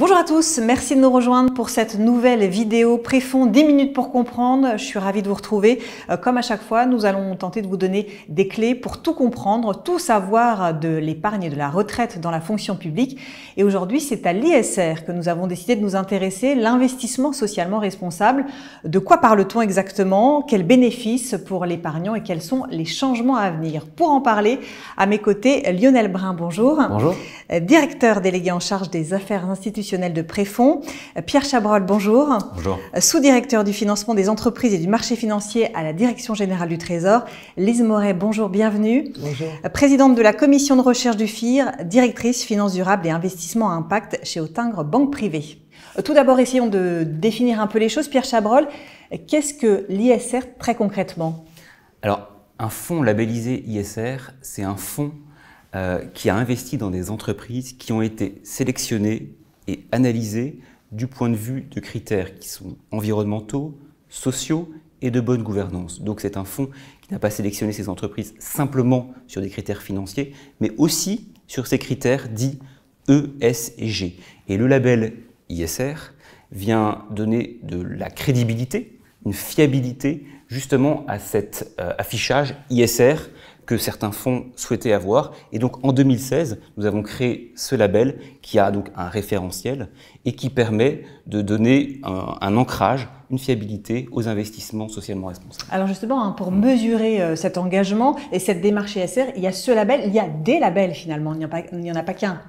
Bonjour à tous, merci de nous rejoindre pour cette nouvelle vidéo Préfond 10 minutes pour comprendre. Je suis ravie de vous retrouver. Euh, comme à chaque fois, nous allons tenter de vous donner des clés pour tout comprendre, tout savoir de l'épargne et de la retraite dans la fonction publique. Et aujourd'hui, c'est à l'ISR que nous avons décidé de nous intéresser, l'investissement socialement responsable. De quoi parle-t-on exactement Quels bénéfices pour l'épargnant et quels sont les changements à venir Pour en parler, à mes côtés, Lionel Brun, bonjour. Bonjour. Euh, directeur délégué en charge des affaires institutionnelles de PréFonds. Pierre Chabrol, bonjour. Bonjour. Sous-directeur du financement des entreprises et du marché financier à la Direction générale du Trésor. Lise Moret, bonjour, bienvenue. Bonjour. Présidente de la commission de recherche du FIR, directrice finance durable et investissement à impact chez Autingre Banque Privée. Euh, tout d'abord, essayons de définir un peu les choses. Pierre Chabrol, qu'est-ce que l'ISR très concrètement Alors, un fonds labellisé ISR, c'est un fonds euh, qui a investi dans des entreprises qui ont été sélectionnées et analyser du point de vue de critères qui sont environnementaux, sociaux et de bonne gouvernance. Donc c'est un fonds qui n'a pas sélectionné ses entreprises simplement sur des critères financiers, mais aussi sur ces critères dits E, S et G. Et le label ISR vient donner de la crédibilité, une fiabilité justement à cet euh, affichage ISR que certains fonds souhaitaient avoir. Et donc en 2016, nous avons créé ce label qui a donc un référentiel et qui permet de donner un, ancrage, une fiabilité aux investissements socialement responsables. Alors justement, hein, pour mesurer euh, cet engagement et cette démarche ISR, il y a ce label, il y a des labels finalement, il n'y en a pas qu'un.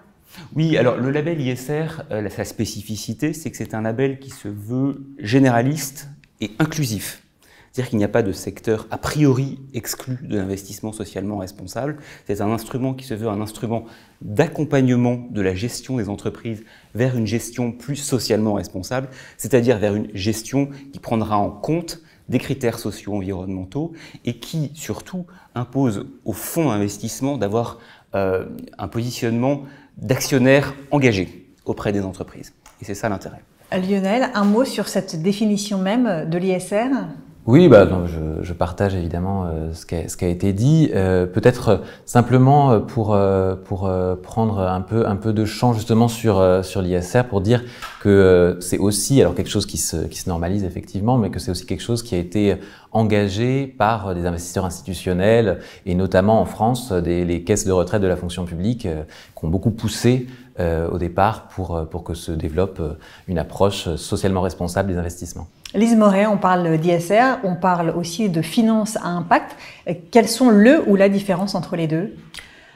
Oui, alors le label ISR, euh, sa spécificité, c'est que c'est un label qui se veut généraliste et inclusif. C'est-à-dire qu'il n'y a pas de secteur a priori exclu de l'investissement socialement responsable. C'est un instrument qui se veut un instrument d'accompagnement de la gestion des entreprises vers une gestion plus socialement responsable, c'est-à-dire vers une gestion qui prendra en compte des critères sociaux environnementaux et qui surtout impose aux fonds d'investissement d'avoir euh, un positionnement d'actionnaire engagé auprès des entreprises. Et c'est ça l'intérêt. Euh, Lionel, un mot sur cette définition même de l'ISR oui, bah, je, partage évidemment euh, ce, qui a, été dit. Euh, peut-être euh, simplement pour, pour prendre un peu, un peu de champ justement sur, sur l'ISR pour dire que c'est aussi alors quelque chose qui se, normalise effectivement, mais que c'est aussi quelque chose qui a été engagé par des investisseurs institutionnels et notamment en France des, les caisses de retraite de la fonction publique qui ont beaucoup poussé au départ pour que se développe une approche socialement responsable des investissements. Lise Moret, on parle d'ISR, on parle aussi de finances à impact. Quelles sont le ou la différence entre les deux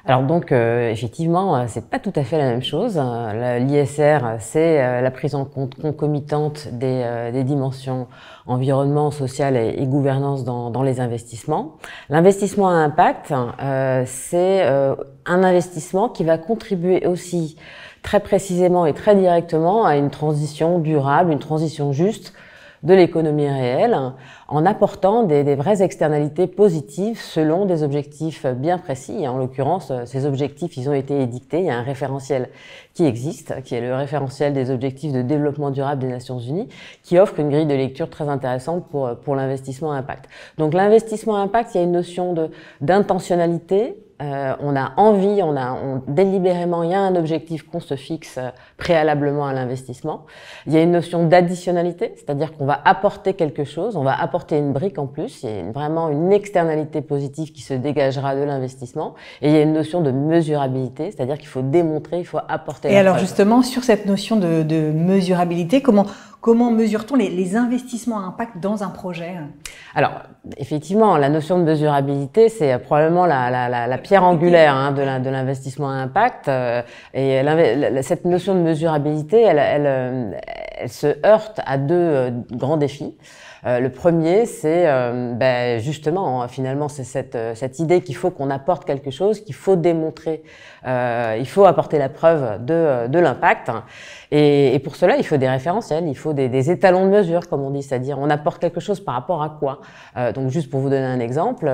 alors donc euh, effectivement, effectivement, euh, c'est pas tout à fait la même chose. Euh, L'ISR, c'est la prise en compte concomitante des, des dimensions environnement, social et, gouvernance dans, les investissements. L'investissement à impact, c'est un investissement qui va contribuer aussi très précisément et très directement à une transition durable, une transition juste de l'économie réelle en apportant des, vraies externalités positives selon des objectifs bien précis. et En l'occurrence, ces objectifs, ils ont été édictés. Il y a un référentiel qui existe, qui est le référentiel des objectifs de développement durable des Nations Unies, qui offre une grille de lecture très intéressante pour, pour l'investissement impact. Donc l'investissement impact, il y a une notion d'intentionnalité, euh, on a envie, on a délibérément, il y a un objectif qu'on se fixe euh, préalablement à l'investissement. Il y a une notion d'additionnalité, c'est-à-dire qu'on va apporter quelque chose, on va apporter une brique en plus, il y a vraiment une externalité positive qui se dégagera de l'investissement. Et il y a une notion de mesurabilité, c'est-à-dire qu'il faut démontrer, il faut apporter. Et alors justement, sur cette notion de mesurabilité, comment Comment mesure-t-on les, investissements à impact dans un projet Alors, effectivement, la notion de mesurabilité, c'est probablement la, pierre angulaire hein, de l'investissement à impact. Euh, et cette notion de mesurabilité, elle, elle, euh, elle se heurte à deux euh, grands défis. Euh, le premier, c'est euh, ben, justement, hein, finalement, c'est cette, euh, cette idée qu'il faut qu'on apporte quelque chose, qu'il faut démontrer, il faut apporter la preuve de, de l'impact. Et, et, pour cela, il faut des référentiels, il faut des, des étalons de mesure, comme on dit, c'est-à-dire on apporte quelque chose par rapport à quoi. donc juste pour vous donner un exemple,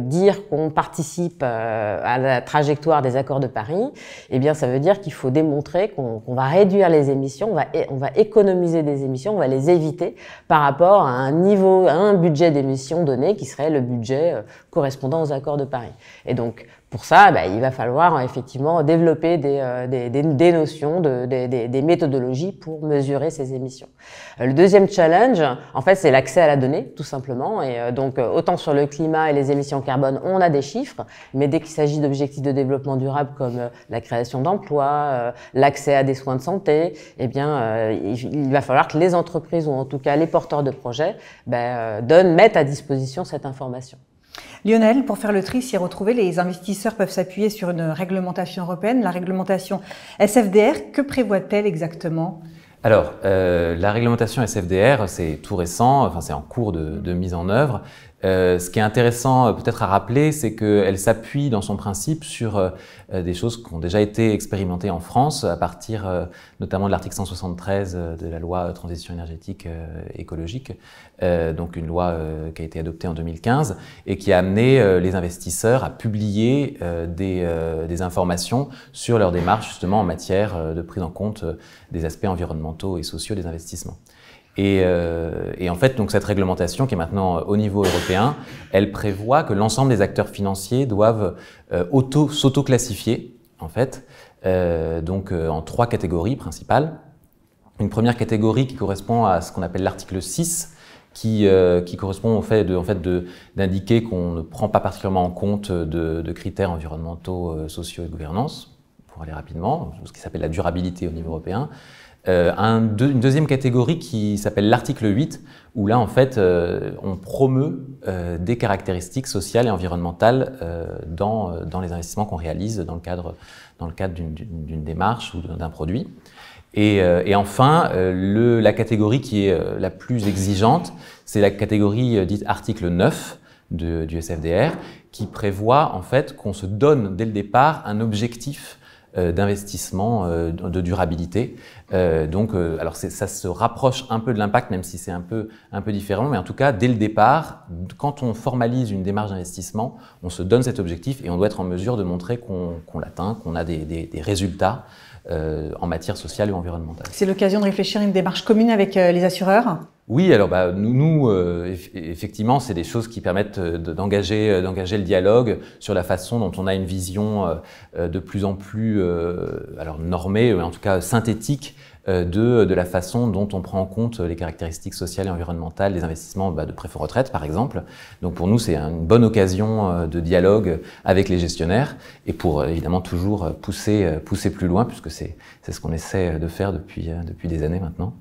dire qu'on participe à la trajectoire des accords de Paris, eh bien ça veut dire qu'il faut démontrer qu'on va réduire les émissions, on va, on va économiser des émissions, on va les éviter par rapport à un niveau, à un budget d'émissions donné qui serait le budget euh, correspondant aux accords de Paris. Et donc, pour ça, bah, il va falloir euh, effectivement développer des, euh, notions, des, méthodologies pour mesurer ces émissions. Euh, le deuxième challenge, en fait, c'est l'accès à la donnée, tout simplement. Et donc, autant sur le climat et les émissions carbone, on a des chiffres, mais dès qu'il s'agit d'objectifs de développement durable comme la création d'emplois, l'accès à des soins de santé, eh bien, il va falloir que les entreprises ou en tout cas les porteurs de projets ben, donnent, mettent à disposition cette information. Lionel, pour faire le tri, s'y retrouver, les investisseurs peuvent s'appuyer sur une réglementation européenne. La réglementation SFDR, que prévoit-elle exactement alors, euh, la réglementation SFDR, c'est tout récent, enfin c'est en cours de, mise en œuvre. Euh, ce qui est intéressant euh, peut-être à rappeler, c'est qu'elle s'appuie dans son principe sur euh, des choses qui ont déjà été expérimentées en France à partir notamment de l'article 173 de la loi transition énergétique écologique, donc une loi qui a été adoptée en 2015 et qui a amené les investisseurs à publier des, des, informations sur leur démarche justement en matière de prise en compte des aspects environnementaux et sociaux des investissements. Euh, et, en fait, donc cette réglementation qui est maintenant euh, au niveau européen, elle prévoit que l'ensemble des acteurs financiers doivent euh, auto, s'auto-classifier, en fait, donc en trois catégories principales. Une première catégorie qui correspond à ce qu'on appelle l'article 6, qui, correspond au fait de, en fait d'indiquer qu'on ne prend pas particulièrement en compte de, critères environnementaux, sociaux et de gouvernance, pour aller rapidement, ce qui s'appelle la durabilité au niveau européen. Euh, une deuxième catégorie qui s'appelle l'article 8, où là, en fait, euh, on promeut euh, des caractéristiques sociales et environnementales dans, les investissements qu'on réalise dans le cadre, d'une démarche ou d'un produit. Et, enfin, la catégorie qui est la plus exigeante, c'est la catégorie dite article 9 du SFDR, qui prévoit en fait qu'on se donne dès le départ un objectif d'investissement de durabilité euh, donc, euh, alors ça se rapproche un peu de l'impact, même si c'est un peu, un peu différent. Mais en tout cas, dès le départ, quand on formalise une démarche d'investissement, on se donne cet objectif et on doit être en mesure de montrer qu'on l'atteint, qu'on a des, des, des résultats euh, en matière sociale et environnementale. C'est l'occasion de réfléchir à une démarche commune avec les assureurs oui, alors bah, nous, nous effectivement, c'est des choses qui permettent d'engager, d'engager le dialogue sur la façon dont on a une vision de plus en plus, euh, alors normée, en tout cas synthétique euh, de, la façon dont on prend en compte les caractéristiques sociales et environnementales des investissements bah, de préfaux retraite, par exemple. Donc pour nous, c'est une bonne occasion euh, de dialogue avec les gestionnaires et pour euh, évidemment toujours pousser, plus loin, puisque c'est ce qu'on essaie de faire depuis, des années maintenant.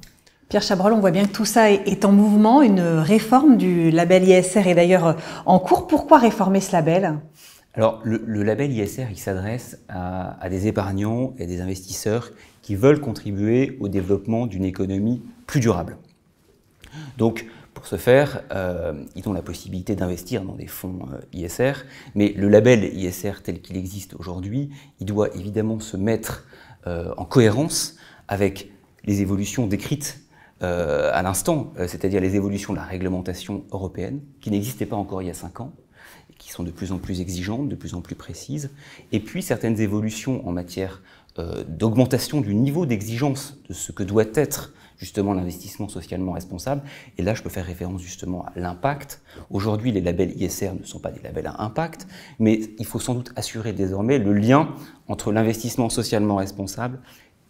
Pierre Chabrol, on voit bien que tout ça est en mouvement. Une réforme du label ISR est d'ailleurs en cours. Pourquoi réformer ce label Alors, le, label ISR, il s'adresse à, à, des épargnants et des investisseurs qui veulent contribuer au développement d'une économie plus durable. Donc, pour ce faire, euh, ils ont la possibilité d'investir dans des fonds euh, ISR, mais le label ISR tel qu'il existe aujourd'hui, il doit évidemment se mettre euh, en cohérence avec les évolutions décrites à l'instant, c'est-à-dire les évolutions de la réglementation européenne, qui n'existaient pas encore il y a cinq ans, et qui sont de plus en plus exigeantes, de plus en plus précises, et puis certaines évolutions en matière euh, d'augmentation du niveau d'exigence de ce que doit être justement l'investissement socialement responsable. Et là, je peux faire référence justement à l'impact. Aujourd'hui, les labels ISR ne sont pas des labels à impact, mais il faut sans doute assurer désormais le lien entre l'investissement socialement responsable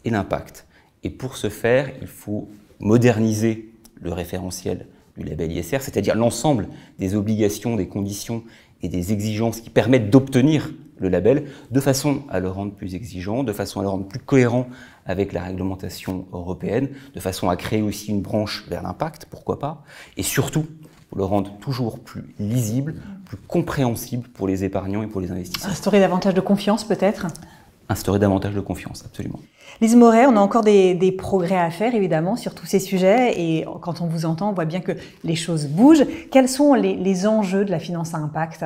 et l'impact. Et pour ce faire, il faut moderniser le référentiel du label ISR, c'est-à-dire l'ensemble des obligations, des conditions et des exigences qui permettent d'obtenir le label, de façon à le rendre plus exigeant, de façon à le rendre plus cohérent avec la réglementation européenne, de façon à créer aussi une branche vers l'impact, pourquoi pas, et surtout pour le rendre toujours plus lisible, plus compréhensible pour les épargnants et pour les investisseurs. Restaurer davantage de confiance peut-être instaurer davantage de confiance, absolument. Lise Moret, on a encore des, progrès à faire, évidemment, sur tous ces sujets. Et quand on vous entend, on voit bien que les choses bougent. Quels sont les enjeux de la finance à impact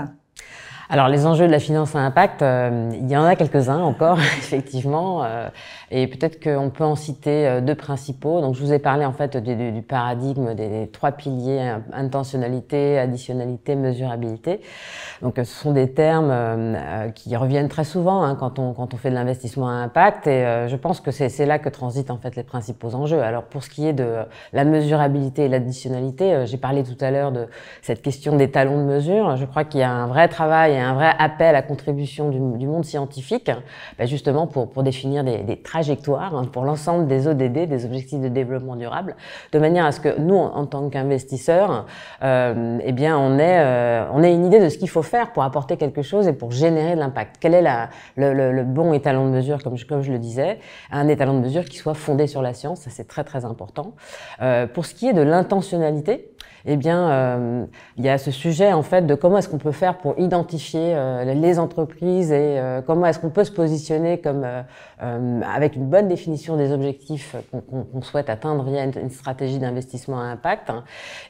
alors les enjeux de la finance à impact, euh, il y en a quelques-uns encore, effectivement, euh, et peut-être qu'on peut en citer euh, deux principaux. Donc je vous ai parlé en fait du, paradigme des, trois piliers intentionnalité, additionnalité, mesurabilité. Donc ce sont des termes qui reviennent très souvent hein, quand on quand on fait de l'investissement à impact, et je pense que c'est là que transitent en fait les principaux enjeux. Alors pour ce qui est de la mesurabilité et l'additionnalité, j'ai parlé tout à l'heure de cette question des talons de mesure. Je crois qu'il y a un vrai travail il un vrai appel à contribution du, monde scientifique, bah, justement pour, définir des, trajectoires hein, pour l'ensemble des ODD, des objectifs de développement durable, de manière à ce que nous, en, tant qu'investisseurs, euh, eh bien, euh, on ait, une idée de ce qu'il faut faire pour apporter quelque chose et pour générer de l'impact. Quel est le, bon étalon de mesure, comme je, le disais, un étalon de mesure qui soit fondé sur la science, ça c'est très très important. Euh, pour ce qui est de l'intentionnalité, eh bien, euh, il y a ce sujet en fait de comment est-ce qu'on peut faire pour identifier euh, les entreprises et euh, comment est-ce qu'on peut se positionner comme avec une bonne définition des objectifs qu'on souhaite atteindre via une, stratégie d'investissement à impact.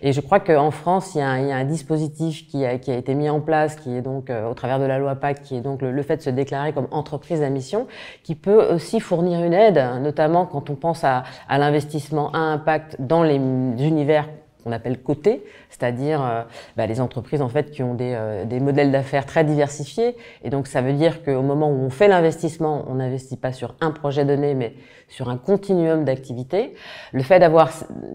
Et je crois qu'en France, il y, a un, dispositif qui a, été mis en place, qui est donc au travers de la loi PAC, qui est donc le, fait de se déclarer comme entreprise à mission, qui peut aussi fournir une aide, notamment quand on pense à, à l'investissement à impact dans les univers qu'on appelle côté, c'est-à-dire euh, bah, les entreprises en fait qui ont euh, des, modèles d'affaires très diversifiés. Et donc ça veut dire qu'au moment où on fait l'investissement, on n'investit pas sur un projet donné, mais sur un continuum d'activités. Le fait d'avoir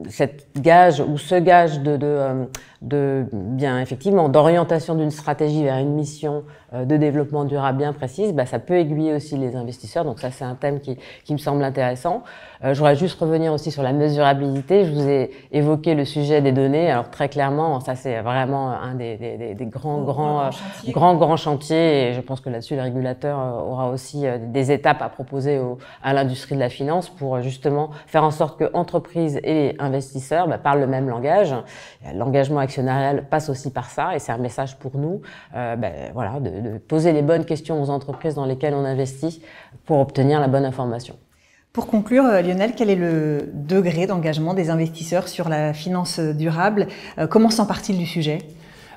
cette gage ou ce gage de, euh, de, bien effectivement d'orientation d'une stratégie vers une mission de développement durable bien précise, bah, ça peut aiguiller aussi les investisseurs. Donc ça c'est un thème qui, qui me semble intéressant. je voudrais juste revenir aussi sur la mesurabilité. Je vous ai évoqué le sujet des données. Alors très clairement, ça c'est vraiment un des, grands, grands, euh, grands, grands chantiers. Et je pense que là-dessus, le régulateur euh, aura aussi euh, des étapes à proposer à l'industrie de la finance pour justement faire en sorte que entreprises et investisseurs bah, parlent le même langage. L'engagement actionnarial passe aussi par ça, et c'est un message pour nous, bah, voilà, de poser les bonnes questions aux entreprises dans lesquelles on investit pour obtenir la bonne information. Pour conclure, euh, Lionel, quel est le degré d'engagement des investisseurs sur la finance durable euh, Comment s'en part-il du sujet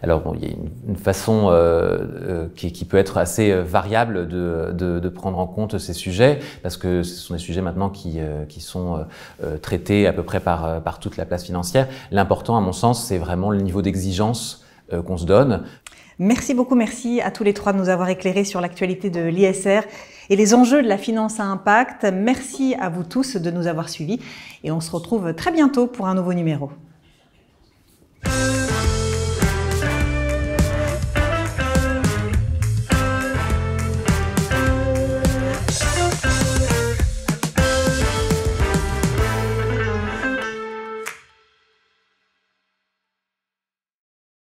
alors, il y a une, façon euh, qui, peut être assez variable de, prendre en compte ces sujets, parce que ce sont des sujets maintenant qui, sont traités à peu près par, par toute la place financière. L'important, à mon sens, c'est vraiment le niveau d'exigence qu'on se donne. Merci beaucoup, merci à tous les trois de nous avoir éclairés sur l'actualité de l'ISR et les enjeux de la finance à impact. Merci à vous tous de nous avoir suivis et on se retrouve très bientôt pour un nouveau numéro.